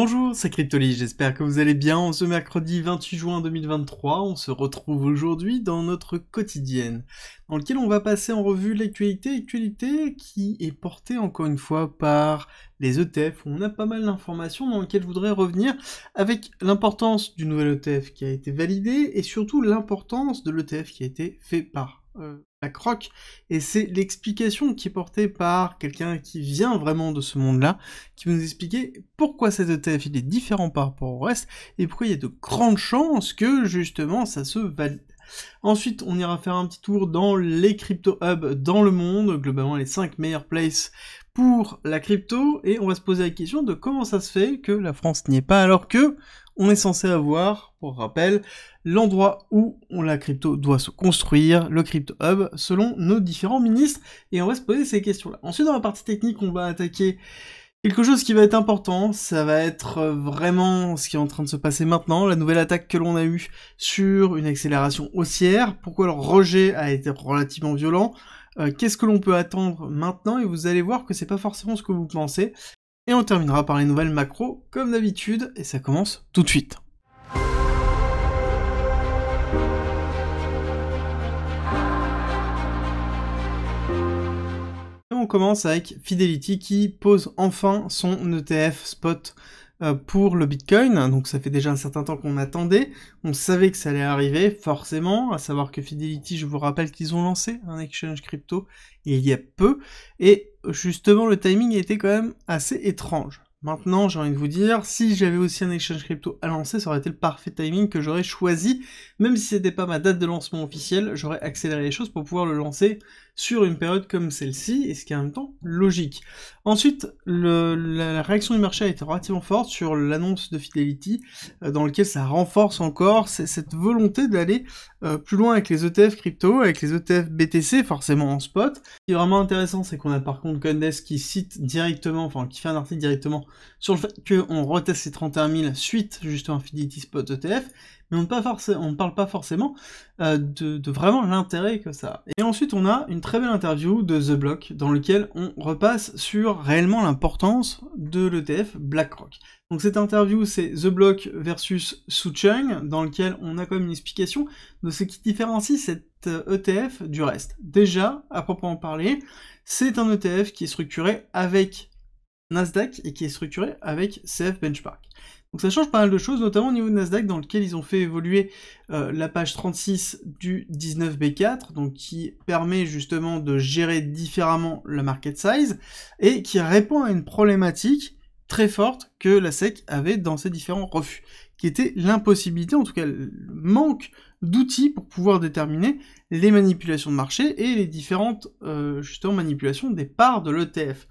Bonjour, c'est Cryptoly, j'espère que vous allez bien. ce mercredi 28 juin 2023, on se retrouve aujourd'hui dans notre quotidienne, dans lequel on va passer en revue l'actualité, actualité qui est portée encore une fois par les ETF. On a pas mal d'informations dans lesquelles je voudrais revenir avec l'importance du nouvel ETF qui a été validé et surtout l'importance de l'ETF qui a été fait par euh, la croque. Et c'est l'explication qui est portée par quelqu'un qui vient vraiment de ce monde-là, qui va nous expliquer pourquoi cette ETF est différent par rapport au reste, et pourquoi il y a de grandes chances que justement ça se valide. Ensuite, on ira faire un petit tour dans les crypto hubs dans le monde, globalement les 5 meilleures places pour la crypto, et on va se poser la question de comment ça se fait que la France n'y est pas alors que on est censé avoir, pour rappel, l'endroit où la crypto doit se construire, le crypto hub, selon nos différents ministres, et on va se poser ces questions-là. Ensuite, dans la partie technique, on va attaquer quelque chose qui va être important, ça va être euh, vraiment ce qui est en train de se passer maintenant, la nouvelle attaque que l'on a eue sur une accélération haussière, pourquoi le rejet a été relativement violent, euh, qu'est-ce que l'on peut attendre maintenant, et vous allez voir que c'est pas forcément ce que vous pensez. Et on terminera par les nouvelles macros, comme d'habitude, et ça commence tout de suite. on commence avec Fidelity qui pose enfin son ETF spot euh, pour le Bitcoin. Donc ça fait déjà un certain temps qu'on attendait. On savait que ça allait arriver, forcément. À savoir que Fidelity, je vous rappelle qu'ils ont lancé un exchange crypto il y a peu. Et justement, le timing était quand même assez étrange. Maintenant, j'ai envie de vous dire, si j'avais aussi un exchange crypto à lancer, ça aurait été le parfait timing que j'aurais choisi. Même si ce n'était pas ma date de lancement officielle, j'aurais accéléré les choses pour pouvoir le lancer sur une période comme celle-ci, et ce qui est en même temps logique. Ensuite, la réaction du marché a été relativement forte sur l'annonce de Fidelity, euh, dans lequel ça renforce encore cette volonté d'aller euh, plus loin avec les ETF crypto, avec les ETF BTC, forcément en spot. Ce qui est vraiment intéressant, c'est qu'on a par contre Coindesk qui cite directement, enfin qui fait un article directement sur le fait qu'on reteste ces 31 000 suite justement Infinity Spot ETF, mais on ne parle pas forcément euh, de, vraiment l'intérêt que ça a. Et ensuite, on a une très belle interview de The Block, dans lequel on repasse sur réellement l'importance de l'ETF BlackRock. Donc cette interview, c'est The Block versus Su dans lequel on a quand même une explication de ce qui différencie cet ETF euh, e du reste. Déjà, à proprement parler, c'est un ETF qui est structuré avec Nasdaq et qui est structuré avec CF Benchmark. Donc ça change pas mal de choses, notamment au niveau de Nasdaq, dans lequel ils ont fait évoluer euh, la page 36 du 19B4, donc qui permet justement de gérer différemment la market size, et qui répond à une problématique très forte que la SEC avait dans ses différents refus, qui était l'impossibilité, en tout cas le manque d'outils pour pouvoir déterminer les manipulations de marché et les différentes euh, justement manipulations des parts de l'ETF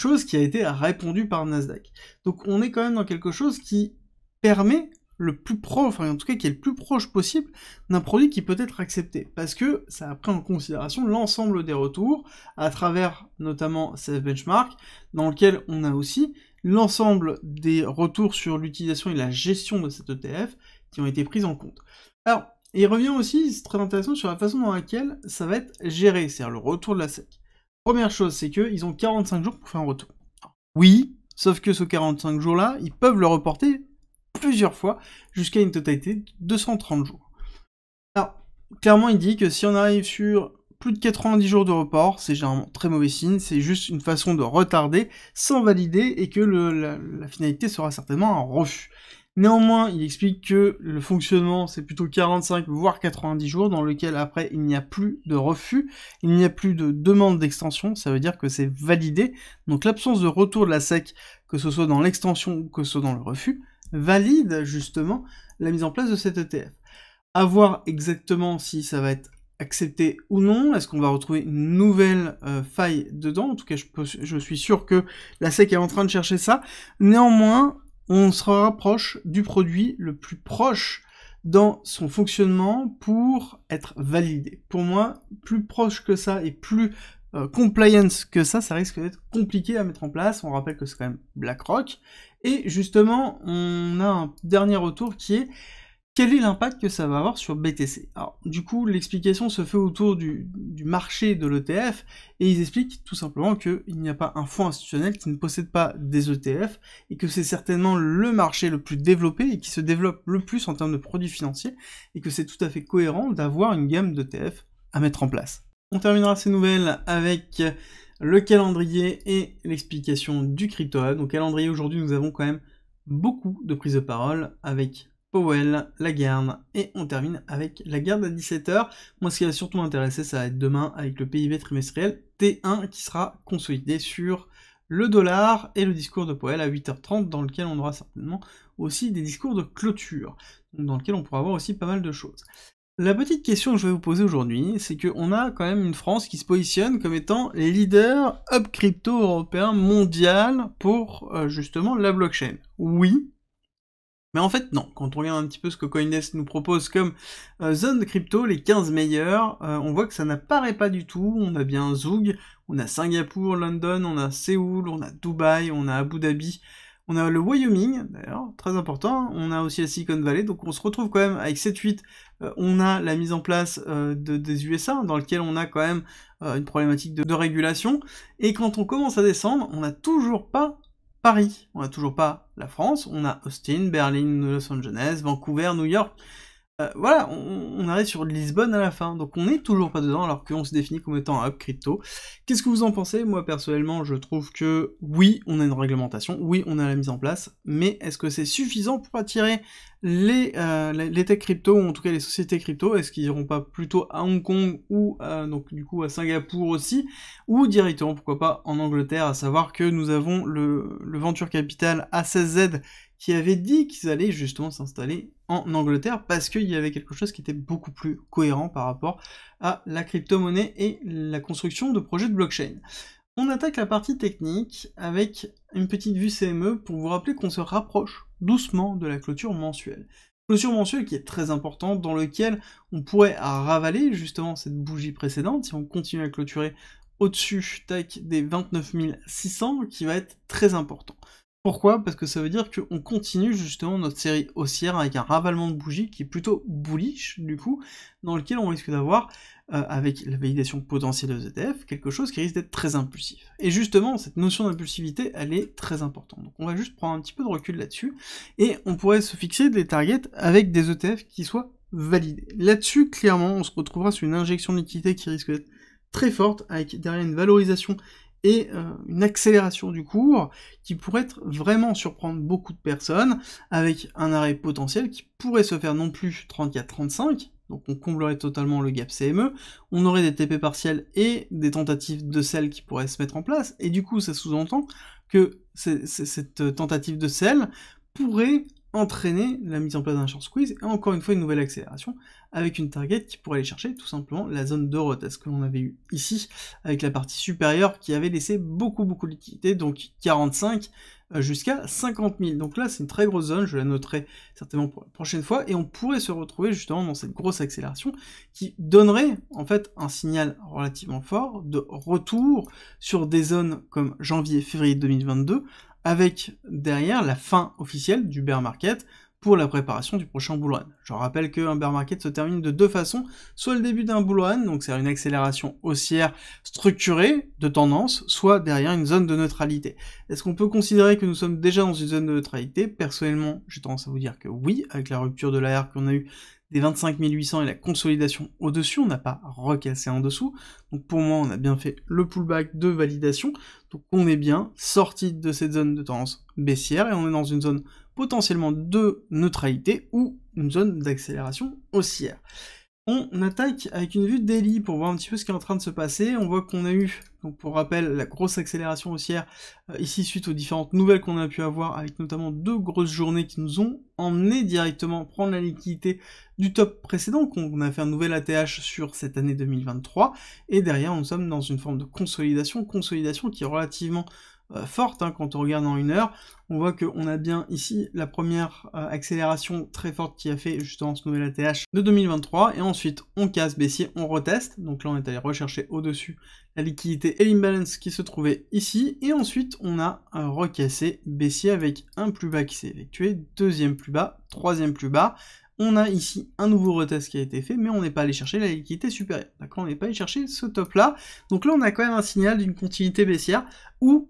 chose qui a été répondu par Nasdaq. Donc on est quand même dans quelque chose qui permet le plus proche, enfin en tout cas qui est le plus proche possible d'un produit qui peut être accepté, parce que ça a pris en considération l'ensemble des retours, à travers notamment CF Benchmark, dans lequel on a aussi l'ensemble des retours sur l'utilisation et la gestion de cet ETF qui ont été pris en compte. Alors, il revient aussi, c'est très intéressant, sur la façon dans laquelle ça va être géré, c'est-à-dire le retour de la SEC première chose, c'est qu'ils ont 45 jours pour faire un retour. Oui, sauf que ce 45 jours-là, ils peuvent le reporter plusieurs fois jusqu'à une totalité de 230 jours. Alors, clairement, il dit que si on arrive sur plus de 90 jours de report, c'est généralement très mauvais signe, c'est juste une façon de retarder sans valider et que la, la finalité sera certainement un refus. Néanmoins, il explique que le fonctionnement, c'est plutôt 45 voire 90 jours, dans lequel après il n'y a plus de refus, il n'y a plus de demande d'extension, ça veut dire que c'est validé. Donc l'absence de retour de la SEC, que ce soit dans l'extension ou que ce soit dans le refus, valide justement la mise en place de cet ETF. À voir exactement si ça va être accepté ou non Est-ce qu'on va retrouver une nouvelle euh, faille dedans En tout cas, je, suis sûr que la SEC est en train de chercher ça. Néanmoins, on se rapproche du produit le plus proche dans son fonctionnement pour être validé. Pour moi, plus proche que ça et plus euh, compliance que ça, ça risque d'être compliqué à mettre en place. On rappelle que c'est quand même BlackRock. Et justement, on a un dernier retour qui est quel est l'impact que ça va avoir sur BTC Alors, du coup, l'explication se fait autour du, marché de l'ETF et ils expliquent tout simplement qu'il n'y a pas un fonds institutionnel qui ne possède pas des ETF et que c'est certainement le marché le plus développé et qui se développe le plus en termes de produits financiers et que c'est tout à fait cohérent d'avoir une gamme d'ETF à mettre en place. On terminera ces nouvelles avec le calendrier et l'explication du crypto hub. Donc calendrier aujourd'hui nous avons quand même beaucoup de prises de parole avec Powell, Lagarde, et on termine avec la Lagarde à 17h. Moi, ce qui va surtout m'intéresser, ça va être demain avec le PIB trimestriel T1 qui sera consolidé sur le dollar et le discours de Powell à 8h30, dans lequel on aura certainement aussi des discours de clôture, dans lequel on pourra voir aussi pas mal de choses. La petite question que je vais vous poser aujourd'hui, c'est qu'on a quand même une France qui se positionne comme étant les leaders up crypto européens mondial pour euh, justement la blockchain. Oui, mais en fait, non. Quand on regarde un petit peu ce que CoinDesk nous propose comme euh, zone de crypto, les 15 meilleurs, euh, on voit que ça n'apparaît pas du tout. On a bien Zoug, on a Singapour, London, on a Séoul, on a Dubaï, on a Abu Dhabi, on a le Wyoming, d'ailleurs, très important. On a aussi la Silicon Valley. Donc on se retrouve quand même avec 7-8. Euh, on a la mise en place de, des USA, dans lequel on a quand même une problématique de, de régulation. Et quand on commence à descendre, on n'a toujours pas Paris. On a toujours pas la France, on a Austin, Berlin, Los Angeles, Vancouver, New York. Euh, voilà, on, arrive sur Lisbonne à la fin, donc on n'est toujours pas dedans alors qu'on se définit comme étant un hub crypto. Qu'est-ce que vous en pensez Moi personnellement, je trouve que oui, on a une réglementation, oui, on a la mise en place, mais est-ce que c'est suffisant pour attirer les, euh, les tech crypto, ou en tout cas les sociétés crypto Est-ce qu'ils n'iront pas plutôt à Hong Kong ou euh, donc du coup à Singapour aussi, ou directement pourquoi pas en Angleterre, à savoir que nous avons le, le Venture Capital A16Z qui avaient dit qu'ils allaient justement s'installer en Angleterre parce qu'il y avait quelque chose qui était beaucoup plus cohérent par rapport à la crypto-monnaie et la construction de projets de blockchain. On attaque la partie technique avec une petite vue CME pour vous rappeler qu'on se rapproche doucement de la clôture mensuelle. Clôture mensuelle qui est très importante, dans lequel on pourrait ravaler justement cette bougie précédente si on continue à clôturer au-dessus des 29 600 qui va être très important. Pourquoi Parce que ça veut dire qu'on continue justement notre série haussière avec un ravalement de bougie qui est plutôt bullish du coup, dans lequel on risque d'avoir, euh, avec la validation potentielle de ETF, quelque chose qui risque d'être très impulsif. Et justement, cette notion d'impulsivité, elle est très importante. Donc on va juste prendre un petit peu de recul là-dessus, et on pourrait se fixer des targets avec des ETF qui soient validés. Là-dessus, clairement, on se retrouvera sur une injection de liquidité qui risque d'être très forte, avec derrière une valorisation et euh, une accélération du cours qui pourrait vraiment surprendre beaucoup de personnes avec un arrêt potentiel qui pourrait se faire non plus 34-35, donc on comblerait totalement le gap CME, on aurait des TP partiels et des tentatives de sel qui pourraient se mettre en place, et du coup ça sous-entend que cette tentative de sel pourrait entraîner la mise en place d'un short squeeze et encore une fois une nouvelle accélération avec une target qui pourrait aller chercher tout simplement la zone de à que l'on avait eu ici avec la partie supérieure qui avait laissé beaucoup beaucoup de liquidité, donc 45 euh, jusqu'à 50 000. Donc là c'est une très grosse zone, je la noterai certainement pour la prochaine fois et on pourrait se retrouver justement dans cette grosse accélération qui donnerait en fait un signal relativement fort de retour sur des zones comme janvier-février 2022 avec derrière la fin officielle du bear market pour la préparation du prochain bull run. Je rappelle qu'un bear market se termine de deux façons, soit le début d'un bull run, donc c'est une accélération haussière structurée de tendance, soit derrière une zone de neutralité. Est-ce qu'on peut considérer que nous sommes déjà dans une zone de neutralité Personnellement, j'ai tendance à vous dire que oui, avec la rupture de l'AR qu'on a eue des 25 800 et la consolidation au-dessus, on n'a pas recassé en dessous. Donc pour moi, on a bien fait le pullback de validation. Donc on est bien sorti de cette zone de tendance baissière et on est dans une zone potentiellement de neutralité ou une zone d'accélération haussière. On attaque avec une vue daily pour voir un petit peu ce qui est en train de se passer. On voit qu'on a eu, donc pour rappel, la grosse accélération haussière euh, ici suite aux différentes nouvelles qu'on a pu avoir avec notamment deux grosses journées qui nous ont emmené directement prendre la liquidité du top précédent, qu'on a fait un nouvel ATH sur cette année 2023. Et derrière, nous sommes dans une forme de consolidation, consolidation qui est relativement euh, forte. Hein, quand on regarde en une heure, on voit qu'on a bien ici la première euh, accélération très forte qui a fait justement ce nouvel ATH de 2023. Et ensuite, on casse baissier, on reteste. Donc là, on est allé rechercher au-dessus la liquidité et l'imbalance qui se trouvait ici. Et ensuite, on a euh, recassé baissier avec un plus bas qui s'est effectué, deuxième plus bas, troisième plus bas. On a ici un nouveau retest qui a été fait, mais on n'est pas allé chercher la liquidité supérieure. D'accord On n'est pas allé chercher ce top-là. Donc là, on a quand même un signal d'une continuité baissière où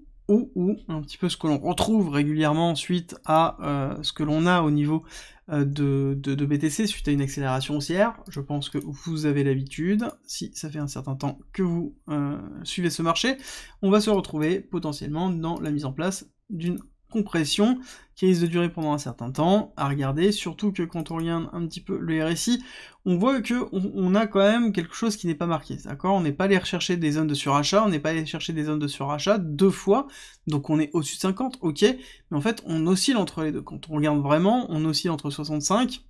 ou, un petit peu ce que l'on retrouve régulièrement suite à euh, ce que l'on a au niveau euh, de, de, BTC, suite à une accélération haussière. Je pense que vous avez l'habitude, si ça fait un certain temps que vous euh, suivez ce marché, on va se retrouver potentiellement dans la mise en place d'une compression qui risque de durer pendant un certain temps à regarder, surtout que quand on regarde un petit peu le RSI, on voit que on, a quand même quelque chose qui n'est pas marqué, d'accord On n'est pas allé rechercher des zones de surachat, on n'est pas allé chercher des zones de surachat deux fois, donc on est au-dessus de 50, ok, mais en fait on oscille entre les deux. Quand on regarde vraiment, on oscille entre 65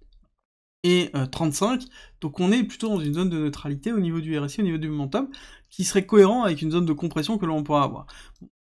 et 35, euh, donc on est plutôt dans une zone de neutralité au niveau du RSI, au niveau du momentum, qui serait cohérent avec une zone de compression que l'on pourra avoir.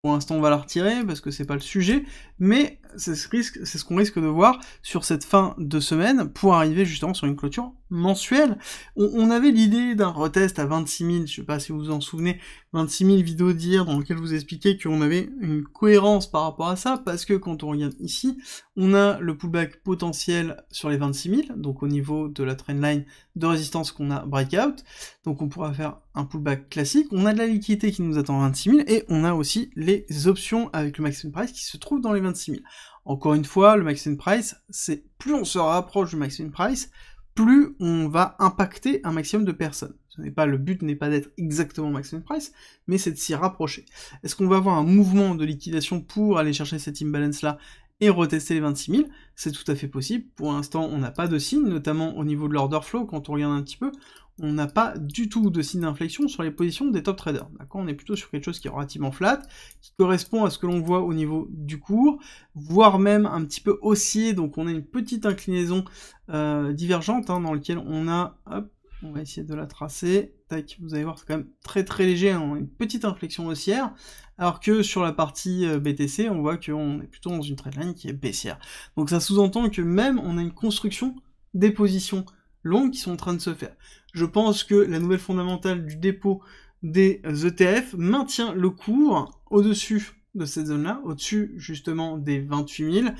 Pour l'instant, on va la retirer parce que c'est pas le sujet, mais c'est ce, ce qu'on risque de voir sur cette fin de semaine pour arriver justement sur une clôture mensuelle. On, avait l'idée d'un retest à 26 000, je sais pas si vous vous en souvenez, 26 000 vidéos d'hier dans lesquelles vous expliquez qu'on avait une cohérence par rapport à ça parce que quand on regarde ici, on a le pullback potentiel sur les 26 000, donc au niveau de la trendline de résistance qu'on a breakout, donc on pourra faire un pullback classique on a de la liquidité qui nous attend 26 000 et on a aussi les options avec le maximum price qui se trouve dans les 26 000. Encore une fois, le maximum price, c'est plus on se rapproche du maximum price, plus on va impacter un maximum de personnes. Ce n'est pas le but n'est pas d'être exactement maximum price, mais c'est de s'y rapprocher. Est-ce qu'on va avoir un mouvement de liquidation pour aller chercher cette imbalance là et retester les 26 000, c'est tout à fait possible. Pour l'instant, on n'a pas de signe, notamment au niveau de l'order flow, quand on regarde un petit peu, on n'a pas du tout de signe d'inflexion sur les positions des top traders. D'accord On est plutôt sur quelque chose qui est relativement flat, qui correspond à ce que l'on voit au niveau du cours, voire même un petit peu haussier, donc on a une petite inclinaison euh, divergente hein, dans laquelle on a hop, on va essayer de la tracer. Tac, vous allez voir, c'est quand même très très léger, hein, une petite inflexion haussière. Alors que sur la partie euh, BTC, on voit qu'on est plutôt dans une line qui est baissière. Donc ça sous-entend que même on a une construction des positions longues qui sont en train de se faire. Je pense que la nouvelle fondamentale du dépôt des ETF euh, e maintient le cours au-dessus de cette zone-là, au-dessus justement des 28 000,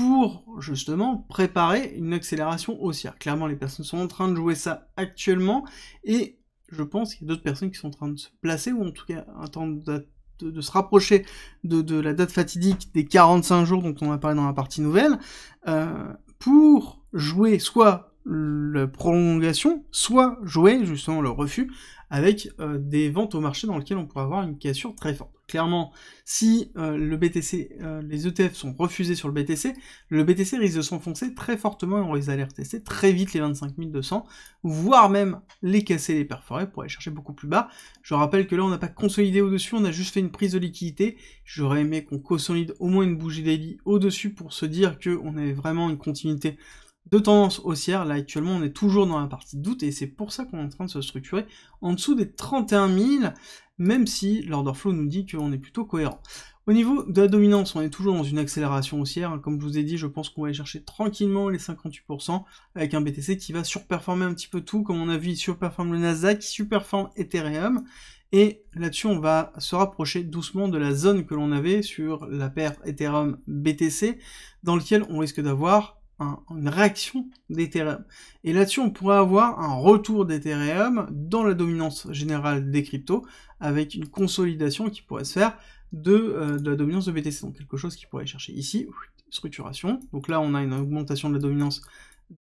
pour justement préparer une accélération haussière. Clairement, les personnes sont en train de jouer ça actuellement et je pense qu'il y a d'autres personnes qui sont en train de se placer ou en tout cas en de, se rapprocher de, la date fatidique des 45 jours dont on a parlé dans la partie nouvelle euh, pour jouer soit la prolongation, soit jouer justement le refus avec euh, des ventes au marché dans lequel on pourrait avoir une cassure très forte clairement, si euh, le BTC, euh, les ETF sont refusés sur le BTC, le BTC risque de s'enfoncer très fortement et on risque d'aller retester très vite les 25 200, voire même les casser, les perforer pour aller chercher beaucoup plus bas. Je rappelle que là, on n'a pas consolidé au-dessus, on a juste fait une prise de liquidité. J'aurais aimé qu'on consolide au moins une bougie daily au-dessus pour se dire qu'on avait vraiment une continuité de tendance haussière. Là, actuellement, on est toujours dans la partie doute et c'est pour ça qu'on est en train de se structurer en dessous des 31 000 même si l'order flow nous dit qu'on est plutôt cohérent. Au niveau de la dominance, on est toujours dans une accélération haussière. Comme je vous ai dit, je pense qu'on va aller chercher tranquillement les 58% avec un BTC qui va surperformer un petit peu tout. Comme on a vu, il surperforme le Nasdaq, il surperforme Ethereum. Et là-dessus, on va se rapprocher doucement de la zone que l'on avait sur la paire Ethereum BTC, dans laquelle on risque d'avoir une réaction d'Ethereum. Et là-dessus, on pourrait avoir un retour d'Ethereum dans la dominance générale des cryptos, avec une consolidation qui pourrait se faire de, euh, de la dominance de BTC. Donc quelque chose qui pourrait chercher ici, structuration. Donc là, on a une augmentation de la dominance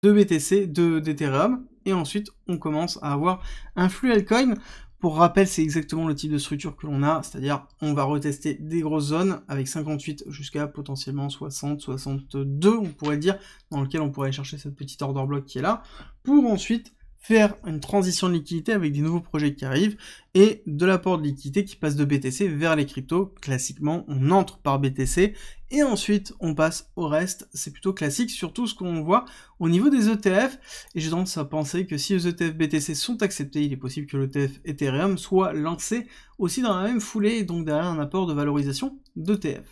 de BTC, de d'Ethereum, et ensuite on commence à avoir un flux altcoin pour rappel, c'est exactement le type de structure que l'on a, c'est-à-dire on va retester des grosses zones avec 58 jusqu'à potentiellement 60, 62, on pourrait dire, dans lequel on pourrait chercher cette petite order block qui est là, pour ensuite faire une transition de liquidité avec des nouveaux projets qui arrivent et de l'apport de liquidité qui passe de BTC vers les cryptos. Classiquement, on entre par BTC et ensuite on passe au reste. C'est plutôt classique, surtout ce qu'on voit au niveau des ETF. Et j'ai tendance à penser que si les ETF BTC sont acceptés, il est possible que l'ETF Ethereum soit lancé aussi dans la même foulée, donc derrière un apport de valorisation d'ETF.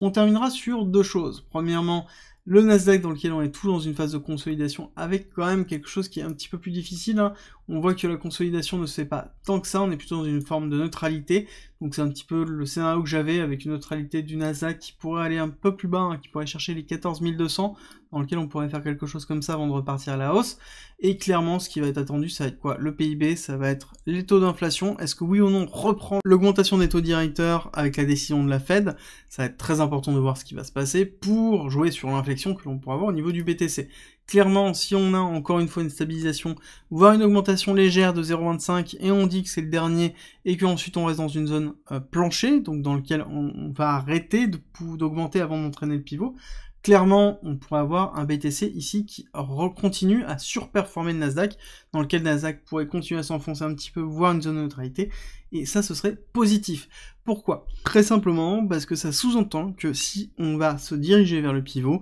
On terminera sur deux choses. Premièrement, le Nasdaq dans lequel on est tout dans une phase de consolidation avec quand même quelque chose qui est un petit peu plus difficile. Hein. On voit que la consolidation ne se fait pas tant que ça, on est plutôt dans une forme de neutralité. Donc c'est un petit peu le scénario que j'avais avec une neutralité du Nasdaq qui pourrait aller un peu plus bas, hein, qui pourrait chercher les 14 200, dans lequel on pourrait faire quelque chose comme ça avant de repartir à la hausse. Et clairement, ce qui va être attendu, ça va être quoi Le PIB, ça va être les taux d'inflation. Est-ce que oui ou non reprend l'augmentation des taux directeurs avec la décision de la Fed Ça va être très important de voir ce qui va se passer pour jouer sur l'inflexion que l'on pourra avoir au niveau du BTC. Clairement, si on a encore une fois une stabilisation, voire une augmentation légère de 0,25 et on dit que c'est le dernier et qu'ensuite on reste dans une zone euh, planchée, donc dans laquelle on, on va arrêter d'augmenter avant d'entraîner le pivot, clairement, on pourrait avoir un BTC ici qui continue à surperformer le Nasdaq, dans lequel le Nasdaq pourrait continuer à s'enfoncer un petit peu, voire une zone de neutralité, et ça, ce serait positif. Pourquoi Très simplement parce que ça sous-entend que si on va se diriger vers le pivot,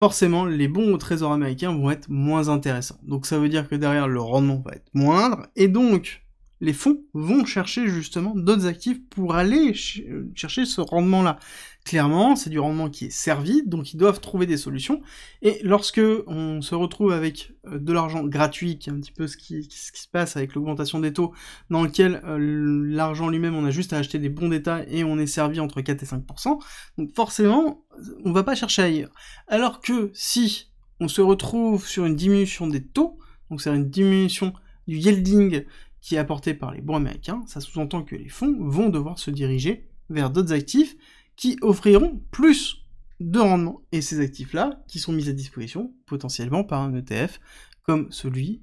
forcément les bons au trésor américains vont être moins intéressants. Donc ça veut dire que derrière le rendement va être moindre, et donc les fonds vont chercher justement d'autres actifs pour aller euh, chercher ce rendement-là clairement, c'est du rendement qui est servi, donc ils doivent trouver des solutions. Et lorsque on se retrouve avec euh, de l'argent gratuit, qui est un petit peu ce qui, se passe avec l'augmentation des taux, dans lequel euh, l'argent lui-même, on a juste à acheter des bons d'État et on est servi entre 4 et 5%, donc forcément, on ne va pas chercher ailleurs. Alors que si on se retrouve sur une diminution des taux, donc c'est une diminution du yielding qui est apporté par les bons américains, ça sous-entend que les fonds vont devoir se diriger vers d'autres actifs qui offriront plus de rendement. Et ces actifs-là, qui sont mis à disposition potentiellement par un ETF, comme celui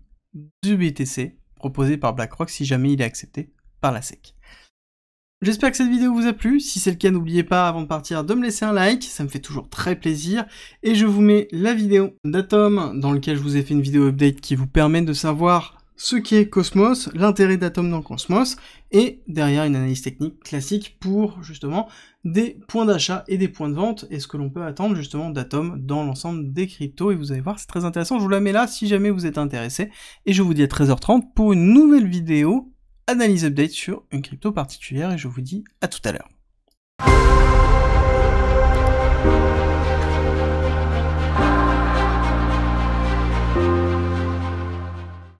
du BTC proposé par BlackRock si jamais il est accepté par la SEC. J'espère que cette vidéo vous a plu. Si c'est le cas, n'oubliez pas avant de partir de me laisser un like, ça me fait toujours très plaisir. Et je vous mets la vidéo d'Atom dans laquelle je vous ai fait une vidéo update qui vous permet de savoir ce qui est Cosmos, l'intérêt d'Atom dans Cosmos, et derrière une analyse technique classique pour justement des points d'achat et des points de vente, et ce que l'on peut attendre justement d'Atom dans l'ensemble des cryptos, et vous allez voir, c'est très intéressant, je vous la mets là si jamais vous êtes intéressé, et je vous dis à 13h30 pour une nouvelle vidéo analyse update sur une crypto particulière, et je vous dis à tout à l'heure.